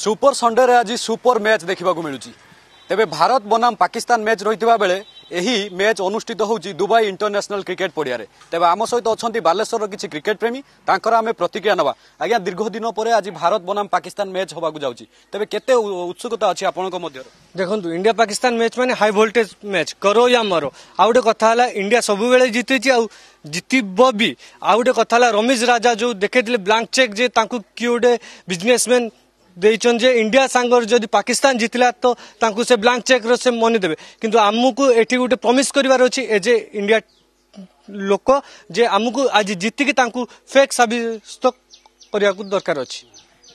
Super ସଣ୍ଡେରେ ଆଜି super match ଦେଖିବାକୁ ମିଳୁଛି ତେବେ ଭାରତ ବନାମ ପାକିସ୍ତାନ ମ୍ୟାଚ୍ ରହିଥିବା ବେଳେ ଏହି ମ୍ୟାଚ୍ ଅନୁଷ୍ଠିତ ହେଉଛି ଦୁବାଇ ଇଣ୍ଟରନ୍ୟାସନାଲ କ୍ରିକେଟ୍ ପଡ଼ିଆରେ ତେବେ ଆମ ସହିତ ଅଛନ୍ତି ବାଲେଶ୍ୱରର କିଛି କ୍ରିକେଟ୍ ପ୍ରେମୀ ତାଙ୍କର ଆମେ ପ୍ରତିକ୍ରିୟା ନେବା ଆଜ୍ଞା ଦୀର୍ଘ ଦିନ ପରେ ଆଜି ଭାରତ ବନାମ ପାକିସ୍ତାନ ମ୍ୟାଚ୍ ହେବାକୁ ଯାଉଛି ତେବେ କେତେ ଉତ୍ସୁକତା ଅଛି ଆପଣଙ୍କ ମଧ୍ୟରେ ଦେଖନ୍ତୁ ଇଣ୍ଡିଆ ପାକିସ୍ତାନ ମ୍ୟାଚ୍ ମାନେ ହାଇ ଭୋଲ୍ଟେଜ୍ ମ୍ୟାଚ୍ କର ୟା ମର ଆଉ ଗୋଟେ କଥା ହେଲା ଇଣ୍ଡିଆ ସବୁବେଳେ ଜିତିଛି ଆଉ ଜିତିବ ବି ଆଉ ଗୋଟେ କଥା ହେଲା ରମେଶ ରାଜା ଯୋଉ ଦେଖେଇଥିଲେ ବ୍ଲାଙ୍କ ଚେକ୍ ଯେ ତାଙ୍କୁ କିଏ ଗୋଟେ ବିଜନେସମ୍ୟାନ୍ ଦେଇଛନ୍ତି ଯେ ଇଣ୍ଡିଆ ସାଙ୍ଗରେ ଯଦି ପାକିସ୍ତାନ ଜିତିଲା ତ ତାଙ୍କୁ ସେ ବ୍ଲାଙ୍କ ଚେକ୍ର ସେ ମନି ଦେବେ କିନ୍ତୁ ଆମକୁ ଏଠି ଗୋଟେ ପ୍ରମିସ୍ କରିବାର ଅଛି ଏ ଯେ ଇଣ୍ଡିଆ ଲୋକ ଯେ ଆମକୁ ଆଜି ଜିତିକି ତାଙ୍କୁ ଫେକ୍ ସାବ୍ୟସ୍ତ କରିବାକୁ ଦରକାର ଅଛି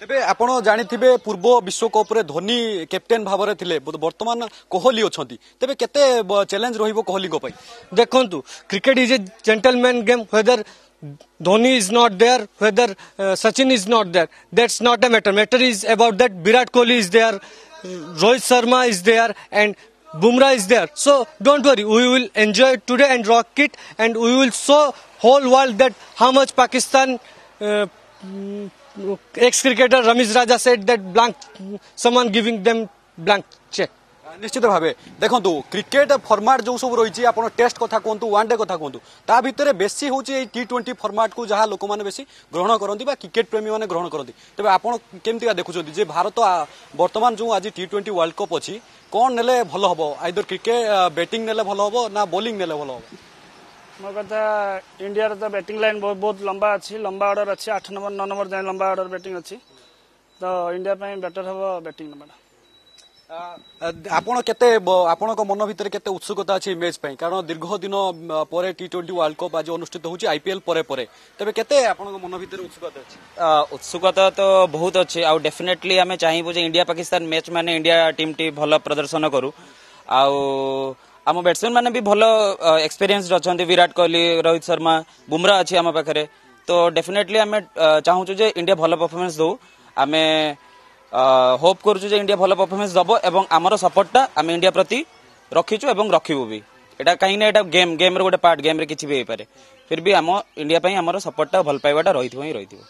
ତେବେ ଆପଣ ଜାଣିଥିବେ ପୂର୍ବ ବିଶ୍ୱକପ୍ରେ ଧୋନି କ୍ୟାପ୍ଟେନ୍ ଭାବରେ ଥିଲେ ବର୍ତ୍ତମାନ କୋହଲି ଅଛନ୍ତି ତେବେ କେତେ ଚ୍ୟାଲେଞ୍ଜ ରହିବ କୋହଲିଙ୍କ ପାଇଁ ଦେଖନ୍ତୁ cricket is a gentleman game whether Dhoni is not there, whether uh, Sachin is not there. That's not a matter. Matter is about that Virat Kohli is there, Rohit Sharma is there, and Bumrah is there. So don't worry, we will enjoy today and rock it, and we will show whole world that how much Pakistan. Uh, ex-cricketer Ramesh Raja said that blank, someone giving them blank check. নিশ্চিত ভাবে দেখন্তু cricket format যে সব রয়েছে আপনার test কথা কুহতু one day কথা কুহতু তা ভিতরে বেশি হচ্ছে এই টি টোয়েন্টি ফর্মাট কু যা লোক মানে বেশি গ্রহণ করতে বা ক্রিকেট প্রেমী মানে গ্রহণ করতে তবে আপনার কেমিকা দেখুছেন যে ভারত বর্তমান যে আজ টি টোয়েন্টি ওয়ার্ল্ড কপ অছি কম নেলে ভাল হব আইদর ক্রিকেট ব্যাটিং নেলে ভাল হব না বোলিং নেলে ভাল হব ମୋ କଥା ଇଣ୍ଡିଆର ତ ବ୍ୟାଟିଂ ଲାଇନ୍ ବହୁତ ବହୁତ ଲମ୍ବା ଅଛି ଲମ୍ବା ଅର୍ଡର ଅଛି ଆଠ ନମ୍ବର ନଅ ନମ୍ବର ଯାଏଁ ଲମ୍ବା ଅର୍ଡର ବ୍ୟାଟିଂ ଅଛି ତ ଇଣ୍ଡିଆ ପାଇଁ ବେଟର ହେବ ବ୍ୟାଟିଂ ଆପଣ କେତେ ଆପଣଙ୍କ ମନ ଭିତରେ କେତେ ଉତ୍ସୁକତା ଅଛି ଏ ମ୍ୟାଚ୍ ପାଇଁ କାରଣ ଦୀର୍ଘ ଦିନ ପରେ ଟି ଟ୍ୱେଣ୍ଟି ୱାର୍ଲଡ କପ୍ ଆଜି ଅନୁଷ୍ଠିତ ହେଉଛି ଆଇପିଏଲ୍ ପରେ ପରେ ତେବେ କେତେ ଆପଣଙ୍କ ମନ ଭିତରେ ଉତ୍ସୁକତା ଅଛି ଉତ୍ସୁକତା ତ ବହୁତ ଅଛି ଆଉ ଡେଫିନେଟଲି ଆମେ ଚାହିଁବୁ ଯେ ଇଣ୍ଡିଆ ପାକିସ୍ତାନ ମ୍ୟାଚ୍ ମାନେ ଇଣ୍ଡିଆ ଟିମ୍ଟି ଭଲ ପ୍ରଦର୍ଶନ କରୁ ଆଉ ଆମ ବ୍ୟାଟ୍ସମ୍ୟାନ୍ ମାନେ ବି ଭଲ ଏକ୍ସପିରିଏନ୍ସଡ଼୍ ଅଛନ୍ତି ବିରାଟ କୋହଲି ରୋହିତ ଶର୍ମା ବୁମ୍ରା ଅଛି ଆମ ପାଖରେ ତ ଡେଫିନେଟଲି ଆମେ ଚାହୁଁଛୁ ଯେ ଇଣ୍ଡିଆ ଭଲ ପରଫର୍ମାନ୍ସ ଦେଉ ଆମେ আ হোপ করু যে ইন্ডিয়া ভাল পারফরম্যান্স দব এবং আমাৰ সাপোর্টটা আমি ইন্ডিয়া প্রতি ৰাখিছো এবং ৰাখিবো বি এটা काही নাই এটা গেম গেমৰ এটা पार्ट গেমৰে কিচি বে হৈ পৰে फेৰবি আমো ইন্ডিয়া পাই আমাৰ সাপোর্টটা ভাল পাইবা ৰৈ থৈ ৰৈ দিব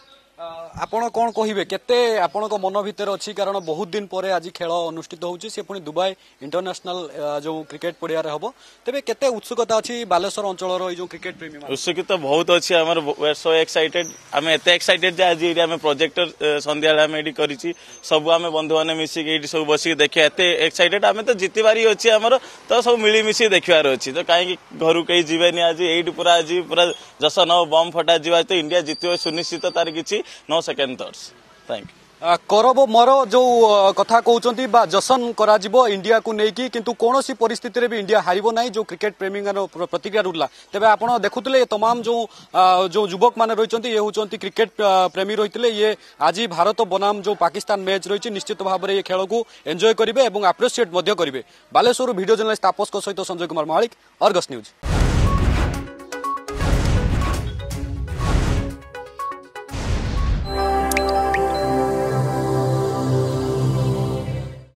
ଆପଣ କ'ଣ କହିବେ କେତେ ଆପଣଙ୍କ ମନ ଭିତରେ ଅଛି କାରଣ ବହୁତ ଦିନ ପରେ ଆଜି ଖେଳ ଅନୁଷ୍ଠିତ ହେଉଛି ସେ ପୁଣି ଦୁବାଇ ଇଣ୍ଟରନ୍ୟାସନାଲ ଯେଉଁ କ୍ରିକେଟ ପଡ଼ିଆରେ ହେବ ତେବେ କେତେ ଉତ୍ସୁକତା ଅଛି ବାଲେଶ୍ୱର ଅଞ୍ଚଳର ଏଇ ଯେଉଁ କ୍ରିକେଟ ପ୍ରେମୀ ଉତ୍ସୁକତା ବହୁତ ଅଛି ଆମର ସୋ ଏକ୍ସାଇଟେଡ୍ ଆମେ ଏତେ ଏକ୍ସାଇଟେଡ୍ ଯେ ଆଜି ଏଇଠି ଆମେ ପ୍ରୋଜେକ୍ଟର ସନ୍ଧ୍ୟାବେଳେ ଆମେ ଏଇଠି କରିଛି ସବୁ ଆମେ ବନ୍ଧୁମାନେ ମିଶିକି ଏଇଠି ସବୁ ବସିକି ଦେଖିବା ଏତେ ଏକ୍ସାଇଟେଡ୍ ଆମେ ତ ଜିତିବାର ହିଁ ଅଛି ଆମର ତ ସବୁ ମିଳିମିଶି ଦେଖିବାର ଅଛି ତ କାହିଁକି ଘରୁ କେହି ଯିବେନି ଆଜି ଏଇଠି ପୁରା ଆଜି ପୁରା ଜସନ ବମ୍ ଫଟା ଯିବା ତ ଇଣ୍ଡିଆ ଜିତିବ ସୁନିଶ୍ଚିତ ତାର କିଛି ନ no second thoughts. Thank କରବ ମର ଯେଉଁ କଥା କହୁଛନ୍ତି ବା ଜସନ କରାଯିବ ଇଣ୍ଡିଆକୁ ନେଇକି କିନ୍ତୁ କୌଣସି ପରିସ୍ଥିତିରେ ବି ଇଣ୍ଡିଆ ହାରିବ ନାହିଁ ଯେଉଁ କ୍ରିକେଟ ପ୍ରେମୀଙ୍କର ପ୍ରତିକ୍ରିୟା ରହିଲା ତେବେ ଆପଣ ଦେଖୁଥିଲେ ଏ ତମାମ ଯେଉଁ ଯେଉଁ ଯୁବକମାନେ ରହିଛନ୍ତି ଇଏ ହେଉଛନ୍ତି କ୍ରିକେଟ ପ୍ରେମୀ ରହିଥିଲେ ଇଏ ଆଜି ଭାରତ ବନାମ ଯେଉଁ ପାକିସ୍ତାନ ମ୍ୟାଚ୍ ରହିଛି ନିଶ୍ଚିତ ଭାବରେ ଏ ଖେଳକୁ ଏନ୍ଜୟ କରିବେ ଏବଂ ଆପ୍ରିସିଏଟ୍ ମଧ୍ୟ କରିବେ ବାଲେଶ୍ୱରରୁ ଭିଡ଼ିଓ ଜର୍ଣ୍ଣାଲିଷ୍ଟ ତାପସଙ୍କ ସହିତ ସଞ୍ଜୟ କୁମାର ମହାଳିକ ଅର୍ଗସ୍ ନ୍ୟୁଜ୍